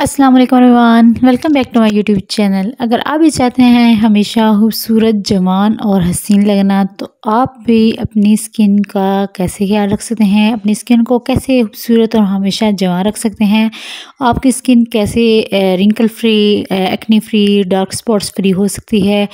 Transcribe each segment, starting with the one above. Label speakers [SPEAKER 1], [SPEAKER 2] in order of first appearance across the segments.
[SPEAKER 1] अस्सलाम वालेकुम welcome back to my YouTube channel अगर आप भी चाहते हैं हमेशा खूबसूरत जवान और हसीन लगना तो आप भी अपनी स्किन का कैसे ख्याल रख सकते हैं अपनी स्किन को कैसे खूबसूरत और हमेशा जवान रख सकते हैं आपकी स्किन कैसे wrinkle free acne free dark spots free हो सकती है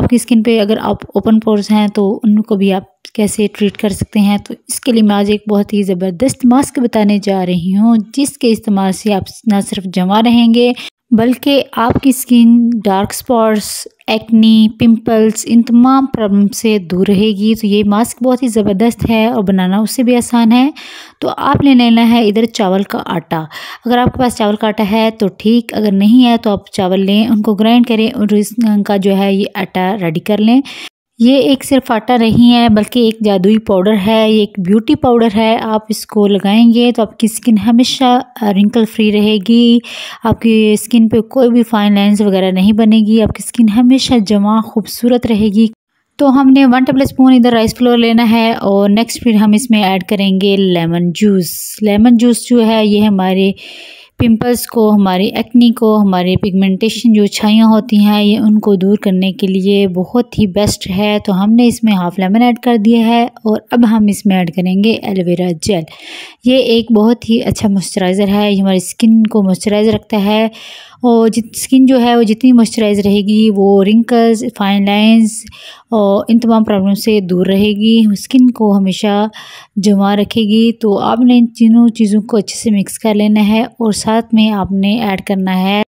[SPEAKER 1] आपकी स्किन पे अगर आप ओपन पोर्स हैं तो उनको भी आप कैसे ट्रीट कर सकते हैं तो इसके लिए मैं आज एक बहुत ही ज़बरदस्त मास्क बताने जा रही हूँ जिसके इस्तेमाल से आप ना सिर्फ जमा रहेंगे बल्कि आपकी skin dark spots acne pimples इन तमाम प्रॉब्लम से दूर रहेगी तो ये मास्क बहुत ही ज़बरदस्त है और बनाना उससे भी आसान है तो आपने लेना है इधर चावल का आटा अगर आपके पास चावल का आटा है तो ठीक अगर नहीं है तो आप चावल लें उनको ग्राइंड करें और इसका जो है ये आटा रेडी कर लें ये एक सिर्फ आटा नहीं है बल्कि एक जादुई पाउडर है ये एक ब्यूटी पाउडर है आप इसको लगाएंगे तो आपकी स्किन हमेशा रिंकल फ्री रहेगी आपकी स्किन पे कोई भी फाइन लाइंस वगैरह नहीं बनेगी आपकी स्किन हमेशा जमा खूबसूरत रहेगी तो हमने वन टेबल स्पून इधर राइस फ्लोर लेना है और नेक्स्ट फिर हम इसमें ऐड करेंगे लेमन जूस लेमन जूस जो है ये हमारे पिंपल्स को हमारी एक्नी को हमारे पिगमेंटेशन जो छाइयाँ होती हैं ये उनको दूर करने के लिए बहुत ही बेस्ट है तो हमने इसमें हाफ लेमन ऐड कर दिया है और अब हम इसमें ऐड करेंगे एलोवेरा जेल ये एक बहुत ही अच्छा मॉइस्चराइज़र है ये हमारी स्किन को मॉइस्चराइज रखता है और स्किन जो है वो जितनी मॉइस्चराइज रहेगी वो रिंकल्स फाइन लाइन्स और इन तमाम प्रॉब्लम से दूर रहेगी स्किन को हमेशा जमा रखेगी तो आपने इन तीनों चीज़ों को अच्छे से मिक्स कर लेना है और साथ में आपने ऐड करना है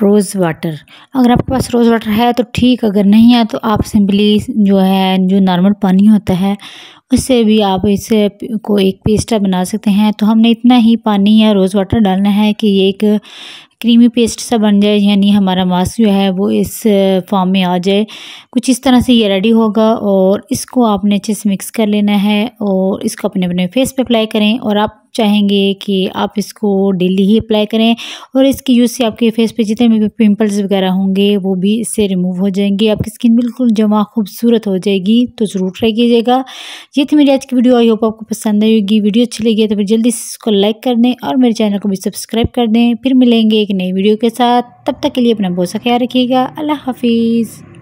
[SPEAKER 1] रोज़ वाटर अगर आपके पास रोज़ वाटर है तो ठीक अगर नहीं है तो आप सिंपली जो है जो नॉर्मल पानी होता है उससे भी आप इस को एक पेस्टा बना सकते हैं तो हमने इतना ही पानी या रोज़ वाटर डालना है कि ये एक क्रीमी पेस्ट सा बन जाए यानी हमारा मास्क जो है वो इस फॉर्म में आ जाए कुछ इस तरह से ये रेडी होगा और इसको आपने अच्छे से मिक्स कर लेना है और इसको अपने अपने फेस पे अप्लाई करें और आप चाहेंगे कि आप इसको डेली ही अप्लाई करें और इसकी यूज़ से आपके फेस पे जितने भी पिंपल्स वगैरह होंगे वो भी इससे रिमूव हो जाएंगे आपकी स्किन बिल्कुल जमा खूबसूरत हो जाएगी तो ज़रूर ट्राई कीजिएगा ये थी मेरी आज की वीडियो आई होप आपको पसंद आई होगी वीडियो अच्छी लगी है तो फिर जल्दी से इसको लाइक कर दें और मेरे चैनल को भी सब्सक्राइब कर दें फिर मिलेंगे एक नई वीडियो के साथ तब तक के लिए अपना बहुत सा ख्याल रखिएगा अल्लाह हाफिज़